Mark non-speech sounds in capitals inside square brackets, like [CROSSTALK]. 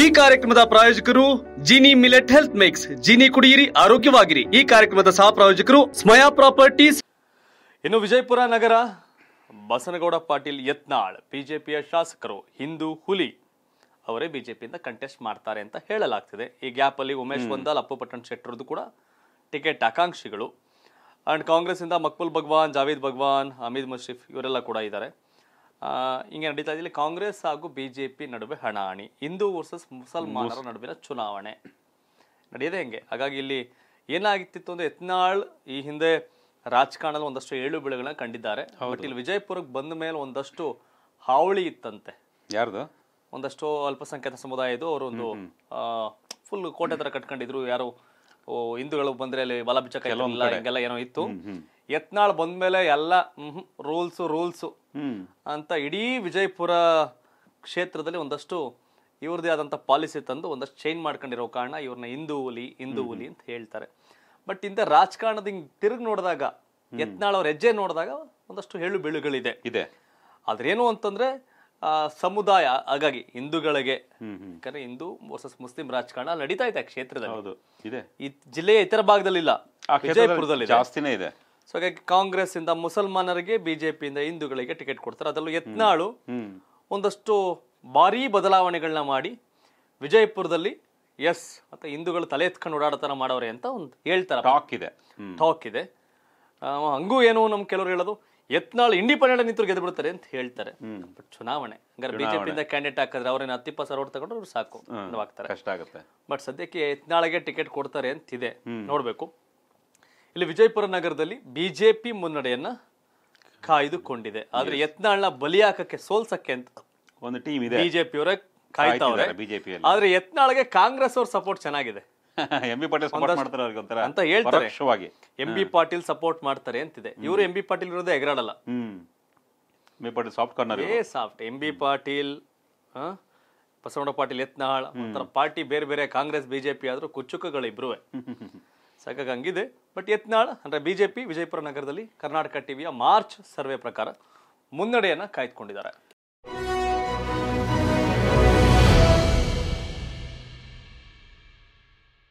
ಈ ಕಾರ್ಯಕ್ರಮದ ಪ್ರಾಯೋಜಕರು Jini millet health mix Jini ಕುಡಿಯಿರಿ ಆರೋಗ್ಯವಾಗಿರಿ ಈ ಕಾರ್ಯಕ್ರಮದ ಸಹ ಪ್ರಾಯೋಜಕರು ಸ್ಮಯಾ ಪ್ರಾಪರ್ಟೀಸ್ ಇನ್ನು ವಿಜಯಪುರ ನಗರ ಬಸನಗೌಡ ಪಾಟೀಲ್ ಯತ್ನಾಳ್ ಬಿಜೆಪಿಯ ಶಾಸಕರು ಹಿಂದೂ ಹುಲಿ ಅವರೇ ಬಿಜೆಪಿಯಿಂದ ಕಂಟೆಸ್ಟ್ ಮಾಡ್ತಾರೆ ಅಂತ ಹೇಳಲಾಗ್ತಿದೆ ಈ ಗ್ಯಾಪ್ ಅಲ್ಲಿ ಉಮೇಶ್ ಬಂದಾಲ್ ಅಪ್ಪುಪಟ್ಟಣ್ ಶೆಟ್ಟರ್ದು ಕೂಡ ಟಿಕೆಟ್ ಆಕಾಂಕ್ಷಿಗಳು ಅಂಡ್ ಕಾಂಗ್ರೆಸ್ ಇಂದ ಮಕ್ಬುಲ್ ಭಗವಾನ್ ಜಾವೇದ್ ಭಗವಾನ್ ಹಮೀದ್ ಮುಶೀಫ್ ಇವರೆಲ್ಲ ಕೂಡ ಇದ್ದಾರೆ ಹಿಂಗೆ ನಡೀತಾ ಇದೆ ಕಾಂಗ್ರೆಸ್ ಹಾಗೂ ಬಿಜೆಪಿ ನಡುವೆ ಹಣಾಹಣಿ ಹಿಂದೂ ವರ್ಸಸ್ ಮುಸಲ್ಮಾನರ ನಡುವಿನ ಚುನಾವಣೆ ನಡೆಯದೆ ಹೆಂಗೆ ಹಾಗಾಗಿ ಇಲ್ಲಿ ಏನಾಗಿತ್ತಿತ್ತು ಅಂದ್ರೆ ಯತ್ನಾಳ್ ಈ ಹಿಂದೆ ರಾಜಕಾರಣದಲ್ಲಿ ಒಂದಷ್ಟು ಏಳು ಬೆಳೆಗಳನ್ನ ಕಂಡಿದ್ದಾರೆ ಬಟ್ ಇಲ್ಲಿ ವಿಜಯಪುರಕ್ಕೆ ಬಂದ ಮೇಲೆ ಒಂದಷ್ಟು ಹಾವಳಿ ಇತ್ತಂತೆ ಯಾರ್ದು ಒಂದಷ್ಟು ಅಲ್ಪಸಂಖ್ಯಾತ ಸಮುದಾಯದ್ದು ಅವರು ಒಂದು ಫುಲ್ ಕೋಟೆ ತರ ಕಟ್ಕೊಂಡಿದ್ರು ಯಾರು ಹಿಂದೂಗಳು ಬಂದ್ರೆ ಅಲ್ಲಿ ಬಲ ಎಲ್ಲ ಏನೋ ಇತ್ತು ಯತ್ನಾಳ್ ಬಂದ್ಮೇಲೆ ಎಲ್ಲ ರೂಲ್ಸ್ ರೂಲ್ಸ್ ಅಂತ ಇಡೀ ವಿಜಯಪುರ ಕ್ಷೇತ್ರದಲ್ಲಿ ಒಂದಷ್ಟು ಇವ್ರದೇ ಆದಂತ ಪಾಲಿಸಿ ತಂದು ಒಂದಷ್ಟು ಚೇಂಜ್ ಮಾಡ್ಕೊಂಡಿರೋ ಕಾರಣ ಇವ್ರನ್ನ ಹಿಂದೂ ಹುಲಿ ಹಿಂದೂ ಹುಲಿ ಅಂತ ಹೇಳ್ತಾರೆ ಬಟ್ ಇಂಥ ರಾಜಕಾರಣದ ತಿರ್ಗ್ ತಿರುಗಿ ನೋಡಿದಾಗ ಯತ್ನಾಳ್ ಅವ್ರ ಹೆಜ್ಜೆ ನೋಡಿದಾಗ ಒಂದಷ್ಟು ಹೇಳು ಬೆಳುಗಳಿದೆ ಇದೆ ಆದ್ರೇನು ಅಂತಂದ್ರೆ ಸಮುದಾಯ ಹಾಗಾಗಿ ಹಿಂದೂಗಳಿಗೆ ಯಾಕಂದ್ರೆ ಹಿಂದೂ ವರ್ಸಸ್ ಮುಸ್ಲಿಂ ರಾಜಕಾರಣ ನಡೀತಾ ಇದೆ ಕ್ಷೇತ್ರದಲ್ಲಿ ಹೌದು ಇದೆ ಈ ಜಿಲ್ಲೆಯ ಇತರ ಭಾಗದಲ್ಲಿ ಇಲ್ಲ ವಿಜಯಪುರದಲ್ಲಿ ಜಾಸ್ತಿನೇ ಇದೆ ಸೊ ಹಾಗಾಗಿ ಕಾಂಗ್ರೆಸ್ ಇಂದ ಮುಸಲ್ಮಾನರಿಗೆ ಬಿಜೆಪಿಯಿಂದ ಹಿಂದೂಗಳಿಗೆ ಟಿಕೆಟ್ ಕೊಡ್ತಾರೆ ಅದರಲ್ಲೂ ಯತ್ನಾಳು ಒಂದಷ್ಟು ಭಾರಿ ಬದಲಾವಣೆಗಳನ್ನ ಮಾಡಿ ವಿಜಯಪುರದಲ್ಲಿ ಎಸ್ ಮತ್ತೆ ಹಿಂದೂಗಳು ತಲೆ ಎತ್ಕೊಂಡು ಓಡಾಡತನ ಮಾಡೋರೆ ಅಂತ ಒಂದು ಹೇಳ್ತಾರೆ ಟಾಕ್ ಇದೆ ಟಾಕ್ ಇದೆ ಹಂಗೂ ಏನು ನಮ್ ಕೆಲವರು ಹೇಳೋದು ಯತ್ನಾಳ್ ಇಂಡಿಪೆಂಡೆಂಟ್ ನಿಂತು ಗೆದ್ದು ಬಿಡ್ತಾರೆ ಅಂತ ಹೇಳ್ತಾರೆ ಬಟ್ ಚುನಾವಣೆ ಹಂಗಾರೆ ಬಿಜೆಪಿಯಿಂದ ಕ್ಯಾಂಡಿಡೇಟ್ ಹಾಕಿದ್ರೆ ಅವ್ರೇನು ಹತ್ತಿಪ್ಪ ಸರ್ ಸಾವಿರ ತಗೊಂಡ್ರೆ ಅವ್ರು ಸಾಕು ಆಗ್ತಾರೆ ಕಷ್ಟ ಆಗುತ್ತೆ ಬಟ್ ಸದ್ಯಕ್ಕೆ ಯತ್ನಾಳಿಗೆ ಟಿಕೆಟ್ ಕೊಡ್ತಾರೆ ಅಂತಿದೆ ನೋಡಬೇಕು ಇಲ್ಲಿ ವಿಜಯಪುರ ನಗರದಲ್ಲಿ ಬಿಜೆಪಿ ಮುನ್ನಡೆಯನ್ನ ಕಾಯ್ದುಕೊಂಡಿದೆ ಆದ್ರೆ ಯತ್ನಾಳ್ನ ಬಲಿ ಹಾಕಕ್ಕೆ ಸೋಲ್ಸಕ್ಕೆ ಅಂತ ಒಂದು ಟೀಮ್ ಇದೆ ಬಿಜೆಪಿಯವರೇ ಕಾಯ್ತಾವ್ರೆ ಬಿಜೆಪಿ ಆದ್ರೆ ಯತ್ನಾಳ್ಗೆ ಕಾಂಗ್ರೆಸ್ ಅವ್ರ ಸಪೋರ್ಟ್ ಚೆನ್ನಾಗಿದೆ ಎಂ ಬಿ ಪಾಟೀಲ್ ಸಪೋರ್ಟ್ ಮಾಡ್ತಾರೆ ಅವ್ರಿಗೆ ಒಂಥರ ಅಂತ ಹೇಳ್ತಾರೆ ಎಂ ಬಿ ಪಾಟೀಲ್ ಸಪೋರ್ಟ್ ಮಾಡ್ತಾರೆ ಅಂತಿದೆ ಇವರು ಎಂ ಬಿ ಪಾಟೀಲ್ ಇರೋದೇ ಎಗರಾಡಲ್ಲ M B Patil soft corner ಏ soft M B Patil Basavanna Patil Yatnal ಒಂಥರ ಪಾರ್ಟಿ ಬೇರೆ ಬೇರೆ ಕಾಂಗ್ರೆಸ್ ಬಿಜೆಪಿ ಆದ್ರೂ ಕುಚ್ಚುಕಗಳು ಇಬ್ರುವೆ [LAUGHS] ಸಾಕಾಗ ಹಂಗಿದೆ ಬಟ್ ಯತ್ನಾಳ್ ಅಂದ್ರೆ ಬಿಜೆಪಿ ವಿಜಯಪುರ ನಗರದಲ್ಲಿ ಕರ್ನಾಟಕ ಟಿವಿಯ ಮಾರ್ಚ್ ಸರ್ವೆ ಪ್ರಕಾರ ಮುನ್ನಡೆಯನ್ನ ಕಾಯ್ದುಕೊಂಡಿದ್ದಾರೆ